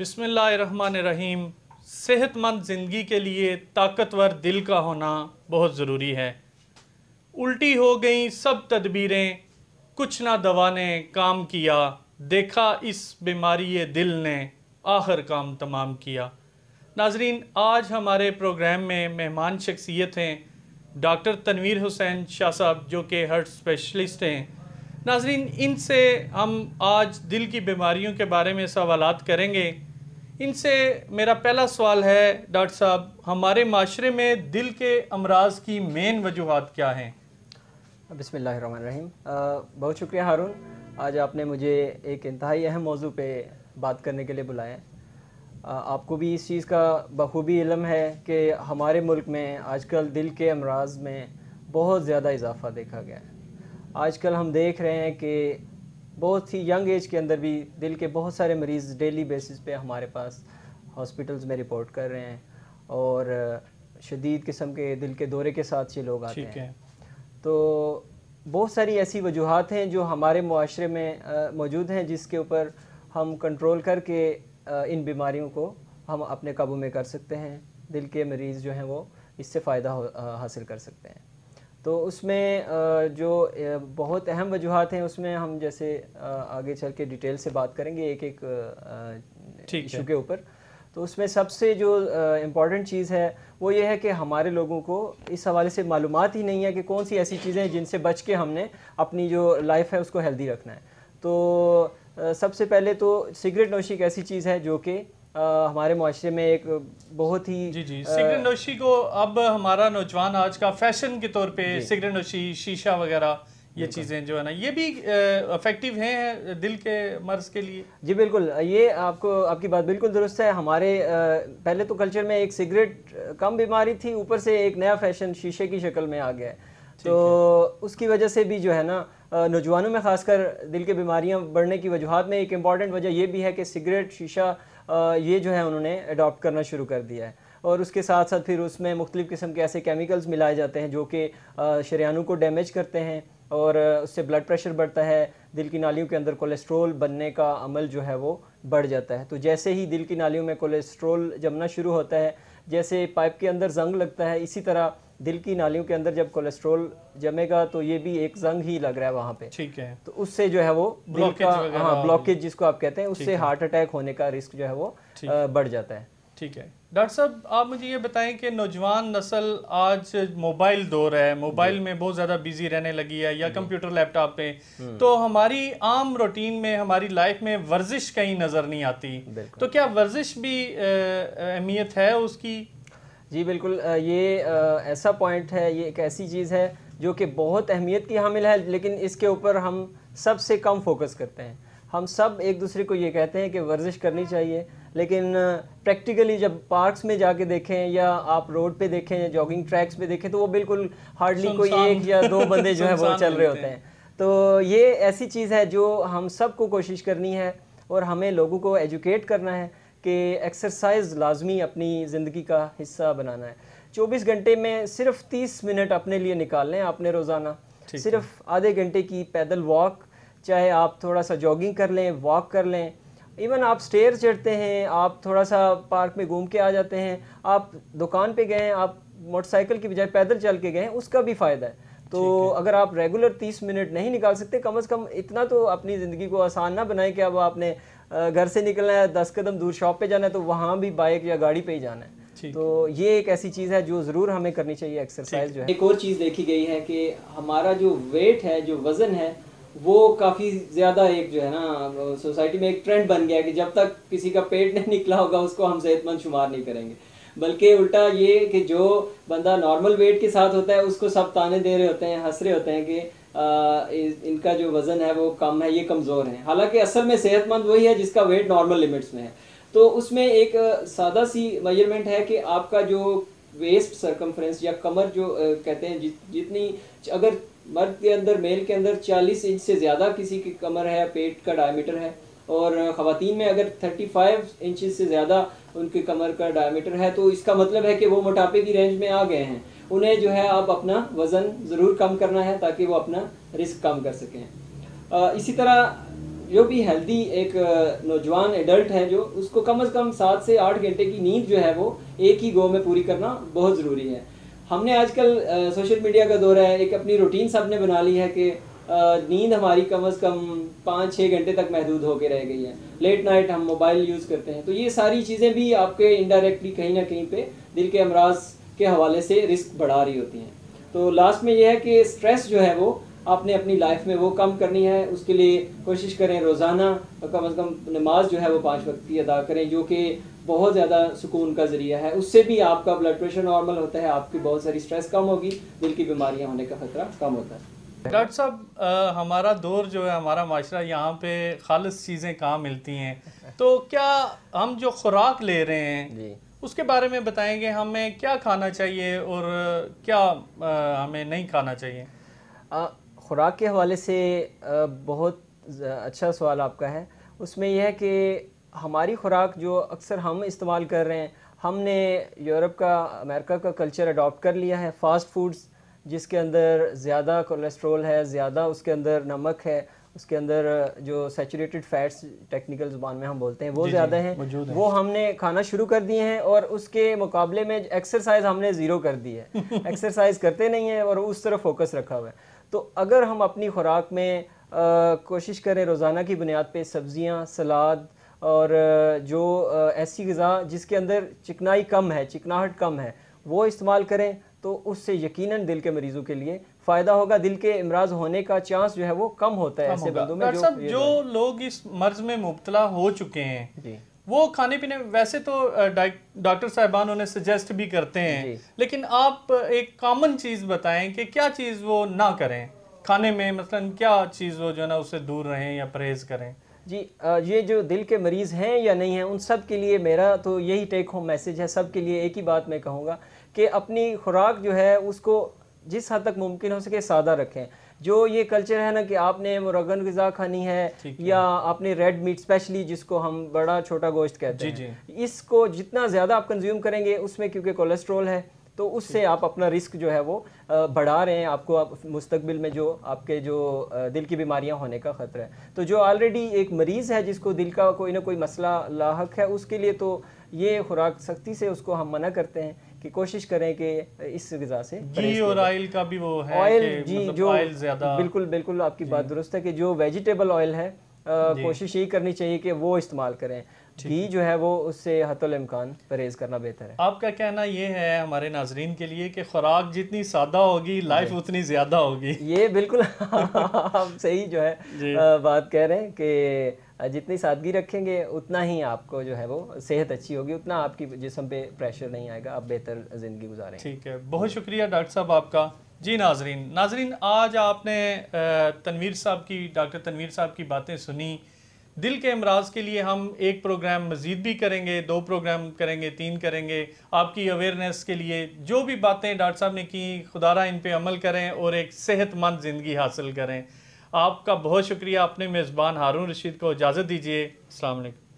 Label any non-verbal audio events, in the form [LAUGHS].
बिसमीम सेहतमंद ज़िंदगी के लिए ताकतवर दिल का होना बहुत ज़रूरी है उल्टी हो गई सब तदबीरें कुछ ना दवा ने काम किया देखा इस बीमारी दिल ने आखिर काम तमाम किया नाजरीन आज हमारे प्रोग्राम में मेहमान शख्सियत हैं डॉक्टर तनवीर हुसैन शाह साहब जो कि हर्ट स्पेशलिस्ट हैं नाजरीन इनसे हम आज दिल की बीमारियों के बारे में सवालत करेंगे इनसे मेरा पहला सवाल है डॉक्टर साहब हमारे माशरे में दिल के अमराज की मेन वजूहत क्या हैं बसमिल बहुत शुक्रिया हारून आज आपने मुझे एक इंतहाई अहम मौजू पे बात करने के लिए बुलाया आपको भी इस चीज़ का बखूबी इलम है कि हमारे मुल्क में आजकल दिल के अमराज में बहुत ज़्यादा इजाफा देखा गया है आजकल हम देख रहे हैं कि बहुत ही यंग एज के अंदर भी दिल के बहुत सारे मरीज़ डेली बेसिस पे हमारे पास हॉस्पिटल्स में रिपोर्ट कर रहे हैं और शदीद किस्म के दिल के दौरे के साथ ये लोग आते हैं तो बहुत सारी ऐसी वजूहत हैं जो हमारे माशरे में मौजूद हैं जिसके ऊपर हम कंट्रोल करके इन बीमारियों को हम अपने काबू में कर सकते हैं दिल के मरीज़ जो हैं वो इससे फ़ायदा हासिल कर सकते हैं तो उसमें जो बहुत अहम वजूहत हैं उसमें हम जैसे आगे चल के डिटेल से बात करेंगे एक एक इशू के ऊपर तो उसमें सबसे जो इम्पॉर्टेंट चीज़ है वो ये है कि हमारे लोगों को इस हवाले से मालूम ही नहीं है कि कौन सी ऐसी चीज़ें हैं जिनसे बच के हमने अपनी जो लाइफ है उसको हेल्दी रखना है तो सबसे पहले तो सिगरेट नोशी एक ऐसी चीज़ है जो कि आ, हमारे माशरे में एक बहुत ही जी जी सिगरेट नोशी को अब हमारा नौजवान आज का फैशन के तौर पे सिगरेट नोशी शीशा वगैरह ये चीज़ें जो है ना ये भी अफेक्टिव हैं दिल के मर्ज के लिए जी बिल्कुल ये आपको आपकी बात बिल्कुल दुरुस्त है हमारे आ, पहले तो कल्चर में एक सिगरेट कम बीमारी थी ऊपर से एक नया फैशन शीशे की शक्ल में आ गया है तो उसकी वजह से भी जो है ना नौजवानों में खासकर दिल की बीमारियां बढ़ने की वजूहत में एक इम्पॉर्टेंट वजह यह भी है कि सिगरेट शीशा ये जो है उन्होंने अडॉप्ट करना शुरू कर दिया है और उसके साथ साथ फिर उसमें मुख्तु किस्म के ऐसे केमिकल्स मिलाए जाते हैं जो कि शरियानों को डैमेज करते हैं और उससे ब्लड प्रेशर बढ़ता है दिल की नालियों के अंदर कोलेस्ट्रोल बनने का अमल जो है वो बढ़ जाता है तो जैसे ही दिल की नालियों में कोलेस्ट्रोल जमना शुरू होता है जैसे पाइप के अंदर जंग लगता है इसी तरह दिल की नालियों के अंदर जब कोलेस्ट्रोल जमेगा तो ये भी एक जंग ही लग रहा है वहाँ पे ठीक है तो उससे जो है वो दिल का हाँ ब्लॉकेज जिसको आप कहते हैं उससे हार्ट अटैक होने का रिस्क जो है वो बढ़ जाता है ठीक है डॉक्टर साहब आप मुझे ये बताएं कि नौजवान नस्ल आज मोबाइल दौर है मोबाइल में बहुत ज़्यादा बिजी रहने लगी है या कंप्यूटर लैपटॉप पे हम्म। तो हमारी आम रूटीन में हमारी लाइफ में वर्जिश कहीं नज़र नहीं आती तो क्या वर्जिश भी अहमियत है उसकी जी बिल्कुल ये ऐसा पॉइंट है ये एक ऐसी चीज़ है जो कि बहुत अहमियत की हामिल है लेकिन इसके ऊपर हम सबसे कम फोकस करते हैं हम सब एक दूसरे को ये कहते हैं कि वर्जिश करनी चाहिए लेकिन प्रैक्टिकली जब पार्क्स में जाके देखें या आप रोड पे देखें या जॉगिंग ट्रैक्स पे देखें तो वो बिल्कुल हार्डली कोई एक या दो [LAUGHS] बंदे जो है वो चल रहे होते हैं तो ये ऐसी चीज़ है जो हम सबको कोशिश करनी है और हमें लोगों को एजुकेट करना है कि एक्सरसाइज लाजमी अपनी ज़िंदगी का हिस्सा बनाना है चौबीस घंटे में सिर्फ तीस मिनट अपने लिए निकाल लें आपने रोज़ाना सिर्फ आधे घंटे की पैदल वॉक चाहे आप थोड़ा सा जॉगिंग कर लें वॉक कर लें इवन आप स्टेयर चढ़ते हैं आप थोड़ा सा पार्क में घूम के आ जाते हैं आप दुकान पे गए हैं आप मोटरसाइकिल की बजाय पैदल चल के गए उसका भी फ़ायदा है तो अगर आप रेगुलर तीस मिनट नहीं निकाल सकते कम अज़ कम इतना तो अपनी ज़िंदगी को आसान ना बनाएं कि अब आपने घर से निकलना है दस कदम दूर शॉप पे जाना है तो वहाँ भी बाइक या गाड़ी पे ही जाना है तो ये एक ऐसी चीज़ है जो ज़रूर हमें करनी चाहिए एक्सरसाइज जो है एक और चीज़ देखी गई है कि हमारा जो वेट है जो वज़न है वो काफ़ी ज़्यादा एक जो है ना सोसाइटी में एक ट्रेंड बन गया है कि जब तक किसी का पेट नहीं निकला होगा उसको हम सेहतमंद शुमार नहीं करेंगे बल्कि उल्टा ये कि जो बंदा नॉर्मल वेट के साथ होता है उसको सब ताने दे रहे होते हैं हंस रहे होते हैं कि इनका जो वज़न है वो कम है ये कमज़ोर है हालांकि असल में सेहतमंद वही है जिसका वेट नॉर्मल लिमिट्स में है तो उसमें एक सादा सी मेजरमेंट है कि आपका जो वेस्ट सरकमफ्रेंस या कमर जो कहते हैं जित, जितनी अगर मर्द के अंदर मेल के अंदर 40 इंच से ज़्यादा किसी की कमर है पेट का डायमीटर है और ख़वान में अगर 35 इंच से ज़्यादा उनकी कमर का डायमीटर है तो इसका मतलब है कि वो मोटापे की रेंज में आ गए हैं उन्हें जो है अब अपना वज़न ज़रूर कम करना है ताकि वो अपना रिस्क कम कर सकें इसी तरह जो भी हेल्दी एक नौजवान एडल्ट है जो उसको कम अज़ कम सात से आठ घंटे की नींद जो है वो एक ही गो में पूरी करना बहुत ज़रूरी है हमने आजकल सोशल मीडिया का दौर है एक अपनी रूटीन सब ने बना ली है कि नींद हमारी कम अज़ कम पाँच छः घंटे तक महदूद होकर रह गई है लेट नाइट हम मोबाइल यूज़ करते हैं तो ये सारी चीज़ें भी आपके इनडायरेक्टली कहीं ना कहीं पे दिल के अमराज़ के हवाले से रिस्क बढ़ा रही होती हैं तो लास्ट में यह है कि स्ट्रेस जो है वो आपने अपनी लाइफ में वो कम करनी है उसके लिए कोशिश करें रोज़ाना कम अज़ कम नमाज जो है वो पाँच वक्त की अदा करें जो कि बहुत ज़्यादा सुकून का ज़रिया है उससे भी आपका ब्लड प्रेशर नॉर्मल होता है आपकी बहुत सारी स्ट्रेस कम होगी दिल की बीमारियाँ होने का ख़तरा कम होता है डॉक्टर साहब हमारा दौर जो है हमारा माशरा यहाँ पे खालस चीज़ें कहाँ मिलती हैं [LAUGHS] तो क्या हम जो खुराक ले रहे हैं उसके बारे में बताएंगे हमें क्या खाना चाहिए और क्या आ, हमें नहीं खाना चाहिए ख़ुराक के हवाले से बहुत अच्छा सवाल आपका है उसमें यह है कि हमारी खुराक जो अक्सर हम इस्तेमाल कर रहे हैं हमने यूरोप का अमेरिका का कल्चर अडॉप्ट कर लिया है फ़ास्ट फूड्स जिसके अंदर ज़्यादा कोलेस्ट्रॉल है ज़्यादा उसके अंदर नमक है उसके अंदर जो सेचुरेटेड फैट्स टेक्निकल जुबान में हम बोलते हैं वो ज़्यादा हैं वो हमने खाना शुरू कर दिए हैं और उसके मुकाबले में एक्सरसाइज हमने ज़ीरो कर दी है एक्सरसाइज [LAUGHS] करते नहीं हैं और उस तरफ फोकस रखा हुआ है तो अगर हम अपनी खुराक में आ, कोशिश करें रोज़ाना की बुनियाद पर सब्ज़ियाँ सलाद और जो ऐसी गज़ा जिसके अंदर चिकनाई कम है चिकनाहट कम है वो इस्तेमाल करें तो उससे यकीनन दिल के मरीजों के लिए फायदा होगा दिल के इमराज होने का चांस जो है वो कम होता है ऐसे बंदों में जो, जो लोग इस मर्ज में मुबतला हो चुके हैं वो खाने पीने वैसे तो डॉक्टर साहबान उन्हें सजेस्ट भी करते हैं लेकिन आप एक कॉमन चीज़ बताएं कि क्या चीज़ वो ना करें खाने में मतलब क्या चीज़ वो जो है ना उससे दूर रहें या परहेज़ करें जी ये जो दिल के मरीज़ हैं या नहीं हैं उन सब के लिए मेरा तो यही टेक होम मैसेज है सब के लिए एक ही बात मैं कहूँगा कि अपनी खुराक जो है उसको जिस हद तक मुमकिन हो सके सादा रखें जो ये कल्चर है ना कि आपने मुरगन गज़ा खानी है या आपने रेड मीट स्पेशली जिसको हम बड़ा छोटा गोश्त कहते हैं जी। इसको जितना ज़्यादा आप कंज्यूम करेंगे उसमें क्योंकि कोलेस्ट्रॉल है तो उससे आप अपना रिस्क जो है वो बढ़ा रहे हैं आपको आप मुस्तबिल में जो आपके जो दिल की बीमारियां होने का ख़तरा है तो जो ऑलरेडी एक मरीज़ है जिसको दिल का कोई ना कोई मसला लाक है उसके लिए तो ये खुराक सख्ती से उसको हम मना करते हैं कि कोशिश करें कि इस गज़ा से जी और ऑयल का भी वो है ऑयल जी मतलब जो ज़्यादा बिल्कुल बिल्कुल आपकी बात दुरुस्त है कि जो वेजिटेबल ऑयल है कोशिश यही करनी चाहिए कि वो इस्तेमाल करें घी जो है वो उससे हतल इम्कान परहेज करना बेहतर है आपका कहना ये है हमारे नाजरीन के लिए कि खुराक जितनी सादा होगी लाइफ उतनी ज़्यादा होगी ये बिल्कुल [LAUGHS] आप सही जो है बात कह रहे हैं कि जितनी सादगी रखेंगे उतना ही आपको जो है वो सेहत अच्छी होगी उतना आपकी जिसम पे प्रेशर नहीं आएगा आप बेहतर ज़िंदगी गुजारें ठीक है बहुत शुक्रिया डॉक्टर साहब आपका जी नाजरीन नाजरीन आज आपने तनवीर साहब की डॉक्टर तनवीर साहब की बातें सुनी दिल के अमराज के लिए हम एक प्रोग्राम मज़ीद भी करेंगे दो प्रोग्राम करेंगे तीन करेंगे आपकी अवेयरनेस के लिए जो भी बातें डॉक्टर साहब ने की खुदारा इन पर अमल करें और एक सेहतमंद ज़िंदगी हासिल करें आपका बहुत शुक्रिया अपने मेज़बान हारून रशीद को इजाज़त दीजिए अलैक्म